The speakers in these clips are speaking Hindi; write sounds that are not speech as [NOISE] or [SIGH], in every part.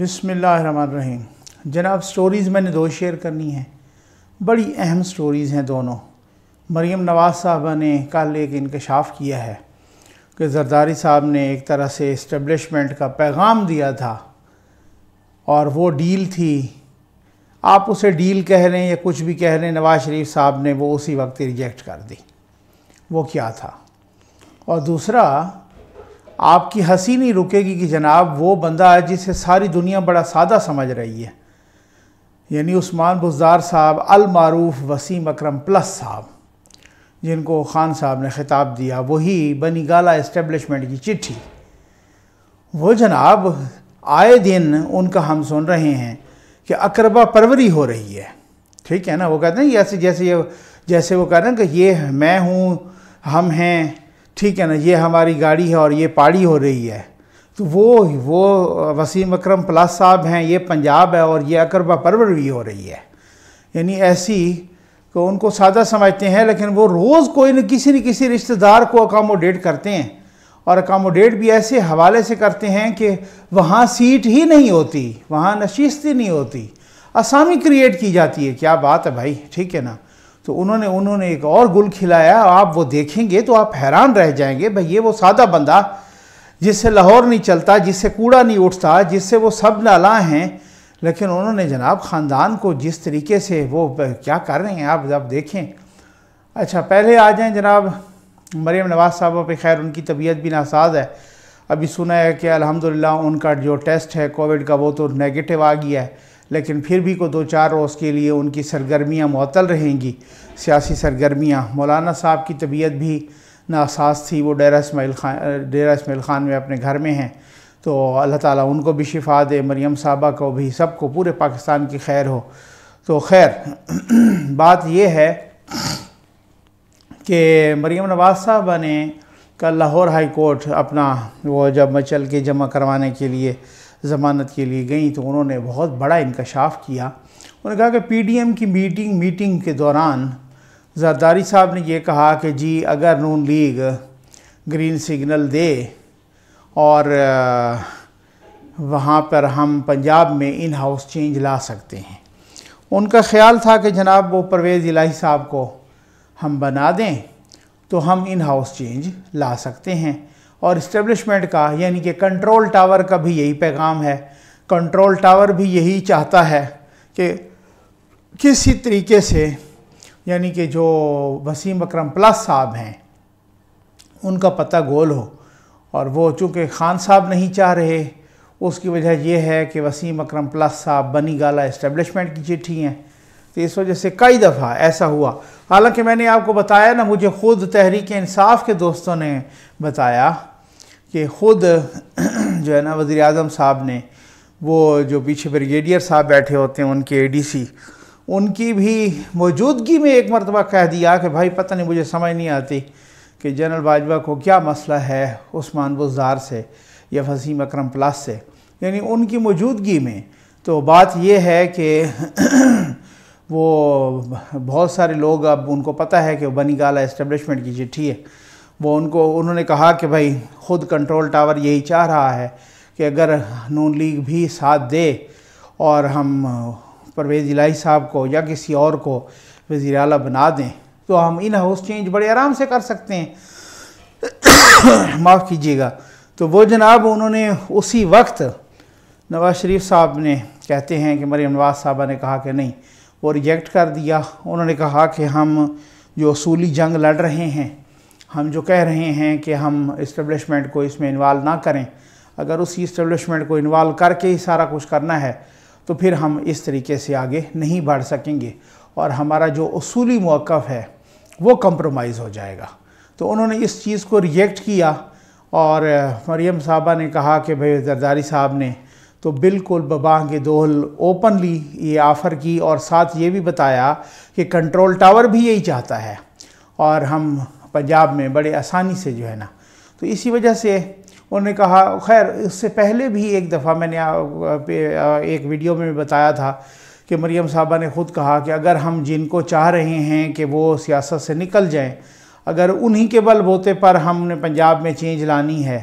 बिसमीम जनाब स्टोरीज़ मैंने दो शेयर करनी है बड़ी अहम स्टोरीज़ हैं दोनों मरीम नवाज़ साहबा ने कल एक इनकशाफ किया है कि जरदारी साहब ने एक तरह से इस्टबलिशमेंट का पैगाम दिया था और वो डील थी आप उसे डील कह रहे हैं या कुछ भी कह रहे हैं नवाज़ शरीफ साहब ने वो उसी वक्त रिजेक्ट कर दी वो क्या था और दूसरा आपकी हंसी नहीं रुकेगी कि जनाब वो बंदा है जिसे सारी दुनिया बड़ा सादा समझ रही है यानी उस्मान बुजार साहब अलमारूफ वसीम अकरम प्लस साहब जिनको ख़ान साहब ने ख़िताब दिया वही बनी गाला इस्टेबलिशमेंट की चिट्ठी वो जनाब आए दिन उनका हम सुन रहे हैं कि अकरबा परवरी हो रही है ठीक है ना वो कहते हैं जैसे जैसे ये जैसे वो कह रहे हैं कि ये मैं हूँ हम हैं ठीक है ना ये हमारी गाड़ी है और ये पाड़ी हो रही है तो वो वो वसीम अकरम प्लस साहब हैं ये पंजाब है और ये अकरबा परवर भी हो रही है यानी ऐसी को उनको सादा समझते हैं लेकिन वो रोज़ कोई न किसी न किसी रिश्तेदार को अकामोडेट करते हैं और अकामोडेट भी ऐसे हवाले से करते हैं कि वहाँ सीट ही नहीं होती वहाँ नशीस्त ही नहीं होती आसामी क्रिएट की जाती है क्या बात है भाई ठीक है ना तो उन्होंने उन्होंने एक और गुल खिलाया आप वो देखेंगे तो आप हैरान रह जाएंगे भाई ये वो सादा बंदा जिससे लाहौर नहीं चलता जिससे कूड़ा नहीं उठता जिससे वो सब नाला हैं लेकिन उन्होंने जनाब ख़ानदान को जिस तरीके से वो क्या कर रहे हैं आप जब देखें अच्छा पहले आ जाएं जनाब मरीम नवाज़ साहब पे खैर उनकी तबीयत भी नासाज है अभी सुना है कि अलहमदिल्ला उनका जो टेस्ट है कोविड का वो तो नेगेटिव आ गया है लेकिन फिर भी को दो चार रोज़ के लिए उनकी सरगर्मियाँ मअतल रहेंगी सियासी सरगर्मियाँ मौलाना साहब की तबीयत भी नासाज थी वो डेरा इसमाइल खान डेरा इसमाइल ख़ान में अपने घर में हैं तो अल्लाह ताला उनको भी शिफा दे मरीम साहबा को भी सबको पूरे पाकिस्तान की खैर हो तो खैर [CLEARS THROAT] बात यह है कि मरीम नवाज साहबा ने कल लाहौर हाई कोर्ट अपना वो जब मचल के जमा करवाने के लिए ज़मानत के लिए गई तो उन्होंने बहुत बड़ा इंकशाफ किया उन्होंने कहा कि पीडीएम की मीटिंग मीटिंग के दौरान जरदारी साहब ने यह कहा कि जी अगर नून लीग ग्रीन सिग्नल दे और वहाँ पर हम पंजाब में इन हाउस चेंज ला सकते हैं उनका ख्याल था कि जनाब वो परवेज़ इलाही साहब को हम बना दें तो हम इन हाउस चेंज ला सकते हैं और इस्टेब्लिशमेंट का यानी कि कंट्रोल टावर का भी यही पैगाम है कंट्रोल टावर भी यही चाहता है कि किसी तरीके से यानी कि जो वसीम अकरम प्लस साहब हैं उनका पता गोल हो और वो चूँकि खान साहब नहीं चाह रहे उसकी वजह यह है कि वसीम अकरम प्लस साहब बनी गाला इस्टेब्लिशमेंट की चिट्ठी हैं तो इस वजह से कई दफ़ा ऐसा हुआ हालांकि मैंने आपको बताया ना मुझे ख़ुद तहरीक इंसाफ के दोस्तों ने बताया कि ख़ुद [CLEARS THROAT] जो है ना वज़ी अजम साहब ने वो जो पीछे ब्रिगेडियर साहब बैठे होते हैं उनके ए डी सी उनकी भी मौजूदगी में एक मरतबा कह दिया कि भाई पता नहीं मुझे समझ नहीं आती कि जनरल बाजवा को क्या मसला है उस्मान बुजार से या फसीम अक्रम प्लास से यानी उनकी मौजूदगी में तो बात यह है कि [CLEARS THROAT] वो बहुत सारे लोग अब उनको पता है कि बनी गाला इस्टबलिशमेंट की चिट्ठी है वो उनको उन्होंने कहा कि भाई खुद कंट्रोल टावर यही चाह रहा है कि अगर नून लीग भी साथ दे और हम परवेज़ इलाही साहब को या किसी और को वज़ी अला बना दें तो हम इन हाउस चेंज बड़े आराम से कर सकते हैं [COUGHS] माफ़ कीजिएगा तो वो जनाब उन्होंने उसी वक्त नवाज शरीफ साहब ने कहते हैं कि मरियम नवाज साहबा ने कहा कि नहीं वो रिजेक्ट कर दिया उन्होंने कहा कि हम जो असूली जंग लड़ रहे हैं हम जो कह रहे हैं कि हम इस्टबलिशमेंट को इसमें इन्वाल्व ना करें अगर उसी इस्टबलिशमेंट को इन्वाल्व करके ही सारा कुछ करना है तो फिर हम इस तरीके से आगे नहीं बढ़ सकेंगे और हमारा जो असूली मौक़ है वो कम्प्रोमाइज़ हो जाएगा तो उन्होंने इस चीज़ को रिजेक्ट किया और मरियम साहबा ने कहा कि भाई जरदारी साहब ने तो बिल्कुल बबाह के दोहल ओपनली ये आफ़र की और साथ ये भी बताया कि कंट्रोल टावर भी यही चाहता है और हम पंजाब में बड़े आसानी से जो है ना तो इसी वजह से उन्होंने कहा खैर इससे पहले भी एक दफ़ा मैंने एक वीडियो में बताया था कि मरीम साहबा ने ख़ुद कहा कि अगर हम जिनको चाह रहे हैं कि वो सियासत से निकल जाएं अगर उन्हीं के बल बोते पर हमने पंजाब में चेंज लानी है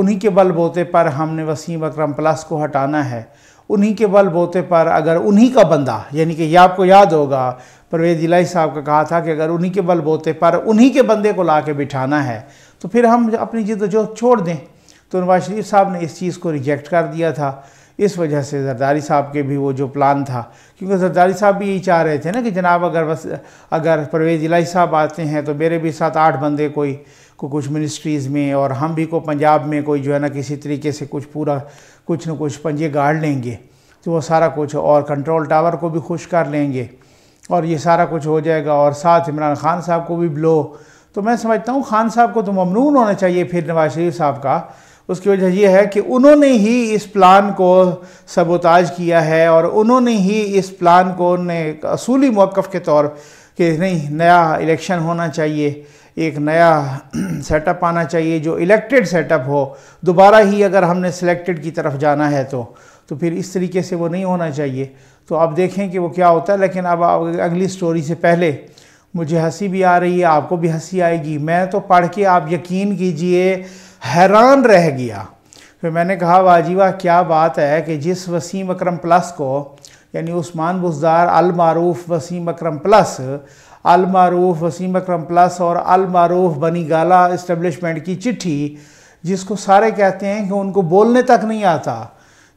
उन्हीं के बल बोते पर हमने वसीम अकरम प्लस को हटाना है उन्हीं के बल बोते पर अगर उन्हीं का बंदा यानी कि यह आपको याद होगा परवेज इलाही साहब का कहा था कि अगर उन्हीं के बल बोते पर उन्हीं के बंदे को ला के बिठाना है तो फिर हम अपनी जिद जो छोड़ दें तो नवाज शरीफ साहब ने इस चीज़ को रिजेक्ट कर दिया था इस वजह से जरदारी साहब के भी वो जो प्लान था क्योंकि जरदारी साहब भी यही चाह रहे थे ना कि जनाब अगर बस अगर परवेज़ इलाही साहब आते हैं तो मेरे भी साथ आठ बंदे कोई को कुछ मिनिस्ट्रीज़ में और हम भी को पंजाब में कोई जो है ना किसी तरीके से कुछ पूरा कुछ न कुछ पंजे गाड़ लेंगे तो वो सारा कुछ और कंट्रोल टावर को भी खुश कर लेंगे और ये सारा कुछ हो जाएगा और साथ इमरान खान साहब को भी ब्लो तो मैं समझता हूँ खान साहब को तो ममनून होना चाहिए फिर नवाज शरीफ साहब का उसकी वजह यह है कि उन्होंने ही इस प्लान को सबोताज किया है और उन्होंने ही इस प्लान को उन्हें असूली मौक़ के तौर कि नहीं नया इलेक्शन होना चाहिए एक नया सेटअप आना चाहिए जो इलेक्टेड सेटअप हो दोबारा ही अगर हमने सिलेक्टेड की तरफ जाना है तो तो फिर इस तरीके से वो नहीं होना चाहिए तो आप देखें कि वो क्या होता है लेकिन अब अगली स्टोरी से पहले मुझे हंसी भी आ रही है आपको भी हंसी आएगी मैं तो पढ़ के आप यकीन कीजिए हैरान रह गया फिर मैंने कहा वाजीवा क्या बात है कि जिस वसीम अकरम प्लस को यानी उस्मान बुजदार अलमारूफ वसीम अकरम प्लस अलमारूफ वसीम अक्रम प्लस और अलमारूफ बनी गाला इस्टबलिशमेंट की चिट्ठी जिसको सारे कहते हैं कि उनको बोलने तक नहीं आता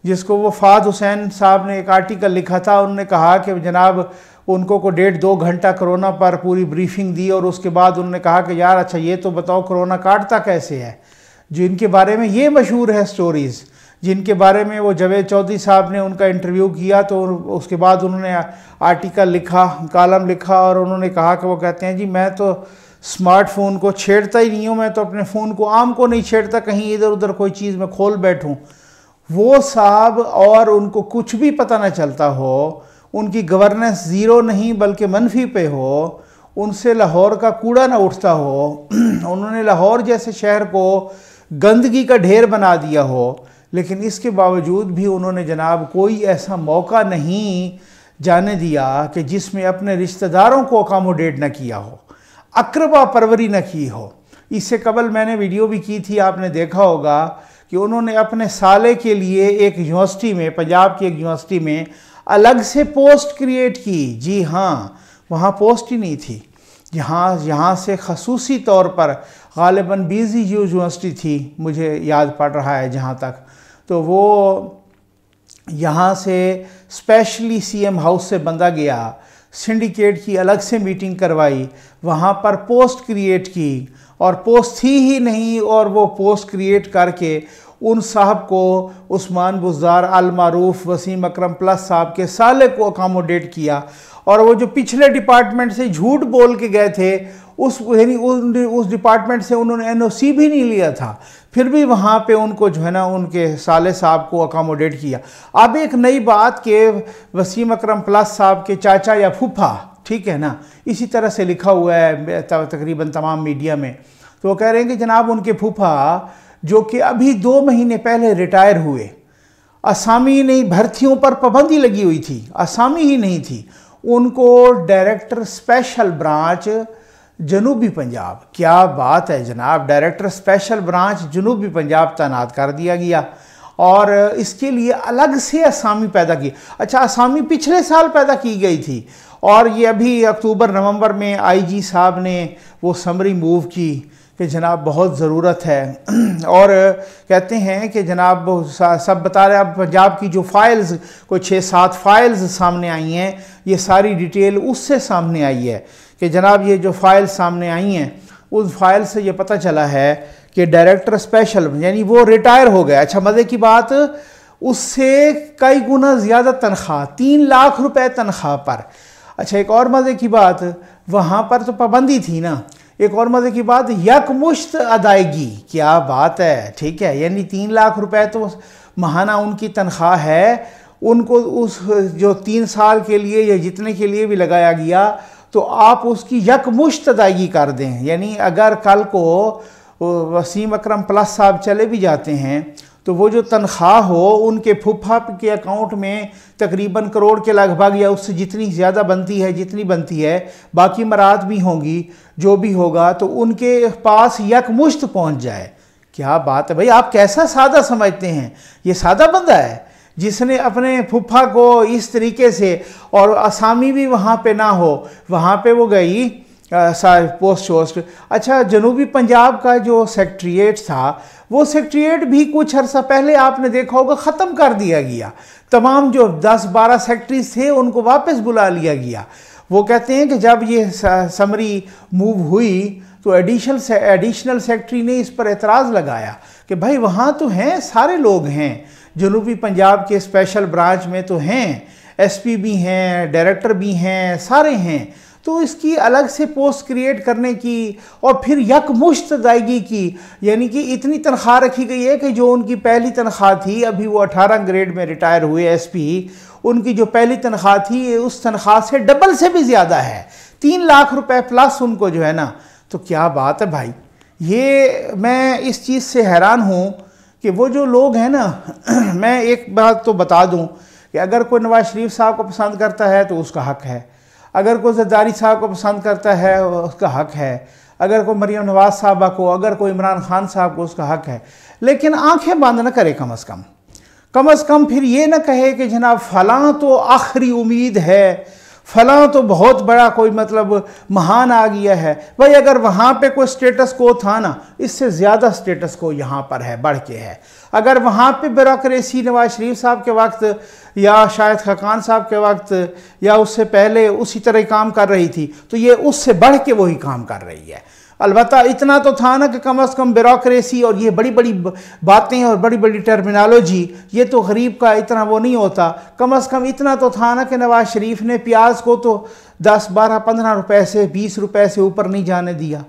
जिसको वो फाद हुसैन साहब ने एक आर्टिकल लिखा था उन्होंने कहा कि जनाब उनको को डेढ़ दो घंटा कोरोना पर पूरी ब्रीफिंग दी और उसके बाद उन्होंने कहा कि यार अच्छा ये तो बताओ कोरोना काटता कैसे है जो इनके बारे में ये मशहूर है स्टोरीज़ जिनके बारे में वो जवेद चौधरी साहब ने उनका इंटरव्यू किया तो उसके बाद उन्होंने आर्टिकल लिखा कॉलम लिखा और उन्होंने कहा कि वो कहते हैं जी मैं तो स्मार्टफोन को छेड़ता ही नहीं हूँ मैं तो अपने फ़ोन को आम को नहीं छेड़ता कहीं इधर उधर कोई चीज़ में खोल बैठूँ वो साहब और उनको कुछ भी पता ना चलता हो उनकी गवर्नेंस ज़ीरो नहीं बल्कि मनफी पे हो उनसे लाहौर का कूड़ा ना उठता हो [CLEARS THROAT] उन्होंने लाहौर जैसे शहर को गंदगी का ढेर बना दिया हो लेकिन इसके बावजूद भी उन्होंने जनाब कोई ऐसा मौका नहीं जाने दिया कि जिसमें अपने रिश्तेदारों को अकामोडेट ना किया हो अक्रबा परवरी न की हो इससे कबल मैंने वीडियो भी की थी आपने देखा होगा कि उन्होंने अपने साले के लिए एक यूनिवर्सिटी में पंजाब की एक यूनिवर्सिटी में अलग से पोस्ट क्रिएट की जी हाँ वहाँ पोस्ट ही नहीं थी यहाँ यहाँ से खसूसी तौर पर गालिबा बीजी यूनिवर्सिटी थी मुझे याद पड़ रहा है जहाँ तक तो वो यहाँ से स्पेशली सीएम हाउस से बंदा गया सिंडिकेट की अलग से मीटिंग करवाई वहाँ पर पोस्ट क्रिएट की और पोस्ट थी ही नहीं और वो पोस्ट क्रिएट करके उन साहब को उस्मान बुजार अलमारूफ वसीम अकरम प्लस साहब के साले को अकामोडेट किया और वो जो पिछले डिपार्टमेंट से झूठ बोल के गए थे उस यानी उस डिपार्टमेंट से उन्होंने एनओसी भी नहीं लिया था फिर भी वहाँ पे उनको जो है ना उनके साले साहब को अकामोडेट किया अब एक नई बात के वसीम अकरम प्लस साहब के चाचा या फूफा ठीक है ना इसी तरह से लिखा हुआ है तकरीबन तमाम मीडिया में तो वो कह रहे हैं कि जनाब उनके फूफा जो कि अभी दो महीने पहले रिटायर हुए असामी नहीं भर्तियों पर पाबंदी लगी हुई थी असामी ही नहीं थी उनको डायरेक्टर स्पेशल ब्रांच जनूबी पंजाब क्या बात है जनाब डायरेक्टर स्पेशल ब्रांच जनूबी पंजाब तैनात कर दिया गया और इसके लिए अलग से असामी पैदा की अच्छा असामी पिछले साल पैदा की गई थी और ये अभी अक्टूबर नवंबर में आईजी साहब ने वो समरी मूव की कि जनाब बहुत ज़रूरत है [CLEARS THROAT] और कहते हैं कि जनाब सब बता रहे आप पंजाब की जो फाइल्स कोई छः सात फाइल्स सामने आई हैं ये सारी डिटेल उससे सामने आई है कि जनाब ये जो फ़ाइल्स सामने आई हैं उस फाइल से ये पता चला है कि डायरेक्टर स्पेशल यानी वो रिटायर हो गया अच्छा मज़े की बात उससे कई गुना ज़्यादा तनख्वाह तीन लाख रुपए तनख्वाह पर अच्छा एक और मज़े की बात वहाँ पर तो पाबंदी थी ना एक और मज़े की बात यकमुश्त अदायगी क्या बात है ठीक है यानी तीन लाख रुपए तो महाना उनकी तनख्वाह है उनको उस जो तीन साल के लिए या जितने के लिए भी लगाया गया तो आप उसकी यकमुश्त अदायगी कर दें यानी अगर कल को वसीम अकरम प्लस साहब चले भी जाते हैं तो वो जो तनख्वाह हो उनके फुफा के अकाउंट में तकरीबन करोड़ के लगभग या उससे जितनी ज़्यादा बनती है जितनी बनती है बाकी मरात भी होंगी जो भी होगा तो उनके पास यकमुश्त पहुंच जाए क्या बात है भाई आप कैसा सादा समझते हैं ये सादा बंदा है जिसने अपने फुफा को इस तरीके से और आसामी भी वहाँ पे ना हो वहाँ पे वो गई पोस्ट शोस्ट अच्छा जनूबी पंजाब का जो सेक्ट्रिएट था वो सेक्ट्रिएट भी कुछ अर्सा पहले आपने देखा होगा ख़त्म कर दिया गया तमाम जो 10-12 सेक्ट्रीज थे उनको वापस बुला लिया गया वो कहते हैं कि जब ये समरी मूव हुई तो एडिशनल से, एडिशनल सेक्रेटरी ने इस पर एतराज़ लगाया कि भाई वहाँ तो हैं सारे लोग हैं जनूबी पंजाब के स्पेशल ब्रांच में तो हैं एसपी भी हैं डायरेक्टर भी हैं सारे हैं तो इसकी अलग से पोस्ट क्रिएट करने की और फिर यकमुश्त अदायगी की यानी कि इतनी तनख्वाह रखी गई है कि जो उनकी पहली तनख्वाह थी अभी वो अठारह ग्रेड में रिटायर हुए एसपी उनकी जो पहली तनख्वाह थी उस तनख्वाह से डबल से भी ज़्यादा है तीन लाख रुपए प्लस उनको जो है ना तो क्या बात है भाई ये मैं इस चीज़ से हैरान हूँ कि वो जो लोग हैं ना [CLEARS THROAT] मैं एक बात तो बता दूँ कि अगर कोई नवाज़ शरीफ साहब को पसंद करता है तो उसका हक है अगर कोई जरदारी साहब को पसंद करता है उसका हक है अगर कोई मरीम नवाज साहबा को अगर कोई इमरान खान साहब को उसका हक है लेकिन आंखें बंद ना करे कम अज़ कम कम अज़ कम फिर ये ना कहे कि जनाब फलां तो आखिरी उम्मीद है फलां तो बहुत बड़ा कोई मतलब महान आ गया है भाई अगर वहाँ पे कोई स्टेटस को था ना इससे ज़्यादा स्टेटस को यहाँ पर है बढ़ के है अगर वहाँ पे ब्यूरोसी नवाज शरीफ साहब के वक्त या शायद खकान साहब के वक्त या उससे पहले उसी तरह काम कर रही थी तो ये उससे बढ़ के वही काम कर रही है अलबत् इतना तो था ना कि कम अज़ कम ब्यूरोसी और ये बड़ी बड़ी बातें और बड़ी बड़ी टर्मिनोलॉजी ये तो गरीब का इतना वो नहीं होता कम अज़ कम इतना तो था ना कि नवाज़ शरीफ ने प्याज को तो दस बारह पंद्रह रुपए से बीस रुपए से ऊपर नहीं जाने दिया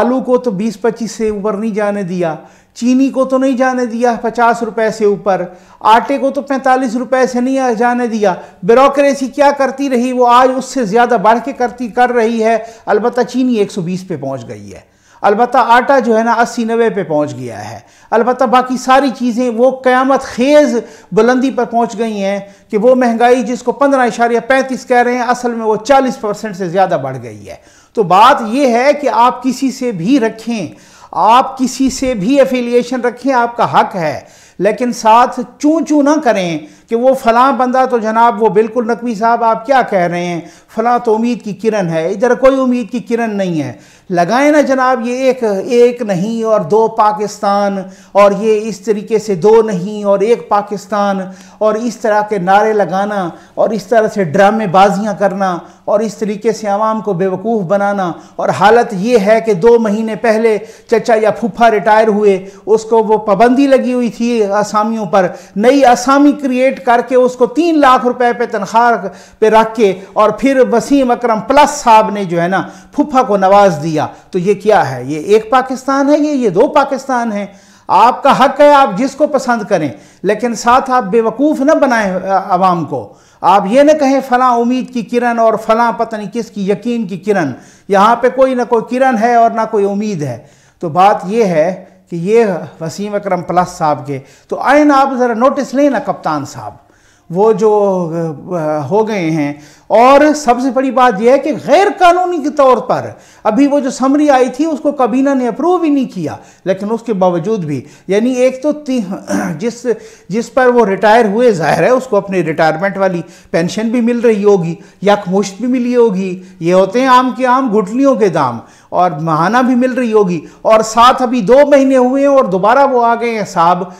आलू को तो बीस पच्चीस से ऊपर नहीं जाने दिया चीनी को तो नहीं जाने दिया पचास रुपए से ऊपर आटे को तो पैंतालीस रुपए से नहीं जाने दिया ब्यूरोसी क्या करती रही वो आज उससे ज़्यादा बढ़ के करती कर रही है अलबत् चीनी एक सौ बीस पे पहुँच गई है अलबत्त आटा जो है ना अस्सी नबे पे पहुंच गया है अलबत् बाकी सारी चीज़ें वो क़्यामत खेज़ बुलंदी पर पहुंच गई हैं कि वो महंगाई जिसको पंद्रह इशारिया पैंतीस कह रहे हैं असल में वो चालीस परसेंट से ज़्यादा बढ़ गई है तो बात यह है कि आप किसी से भी रखें आप किसी से भी एफिलिएशन रखें आपका हक है लेकिन साथ चू चू ना करें कि वो फलां बंदा तो जनाब वो बिल्कुल नकवी साहब आप क्या कह रहे हैं फलां तो उम्मीद की किरण है इधर कोई उम्मीद की किरण नहीं है लगाए ना जनाब ये एक एक नहीं और दो पाकिस्तान और ये इस तरीके से दो नहीं और एक पाकिस्तान और इस तरह के नारे लगाना और इस तरह से ड्रामेबाजियाँ करना और इस तरीके से आवाम को बेवकूफ़ बनाना और हालत ये है कि दो महीने पहले चचा या फूफा रिटायर हुए उसको वो पाबंदी लगी हुई थी असामियों पर नई असामी क्रिएट करके उसको तीन लाख रुपए पे तनख्वाह पे रख के और फिर वसीम अकरम प्लस साहब ने जो है ना फुफा को नवाज दिया तो ये क्या है ये एक पाकिस्तान है ये ये दो पाकिस्तान है आपका हक है आप जिसको पसंद करें लेकिन साथ आप बेवकूफ़ ना बनाए आवाम को आप ये ना कहें फलां उम्मीद की किरण और फलां पता नहीं किसकी यकीन की किरण यहाँ पे कोई ना कोई किरण है और ना कोई उम्मीद है तो बात यह है कि ये वसीम अकरम प्लस साहब के तो आए ना आप ज़रा नोटिस लें ना कप्तान साहब वो जो हो गए हैं और सबसे बड़ी बात यह है कि गैर कानूनी के तौर पर अभी वो जो समरी आई थी उसको कबीना ने अप्रूव ही नहीं किया लेकिन उसके बावजूद भी यानी एक तो [CLEARS THROAT] जिस जिस पर वो रिटायर हुए जाहिर है उसको अपने रिटायरमेंट वाली पेंशन भी मिल रही होगी या मुश्त भी मिली होगी ये होते हैं आम के आम गुटलियों के दाम और महाना भी मिल रही होगी और साथ अभी दो महीने हुए हैं और दोबारा वो आ गए हैं साहब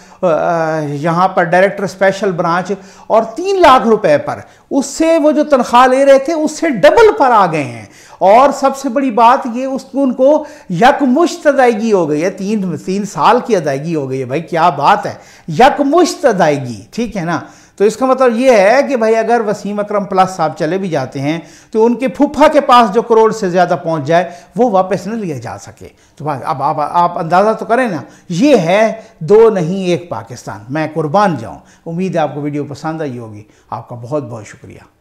यहाँ पर डायरेक्टर स्पेशल ब्रांच और तीन लाख रुपए पर उससे वो जो तनख्वाह तनख्वाह ले रहे थे उससे डबल पर आ गए हैं और सबसे बड़ी बात ये उसको उनको यकमुश्त अदायगी हो गई है तीन तीन साल की अदायगी हो गई है भाई क्या बात है यकमुश्त अदायगी ठीक है ना तो इसका मतलब ये है कि भाई अगर वसीम अकरम प्लस साहब चले भी जाते हैं तो उनके फुफा के पास जो करोड़ से ज़्यादा पहुंच जाए वो वापस न लिया जा सके तो भाई अब आप आप अंदाज़ा तो करें ना ये है दो नहीं एक पाकिस्तान मैं कुर्बान जाऊं उम्मीद है आपको वीडियो पसंद आई होगी आपका बहुत बहुत शुक्रिया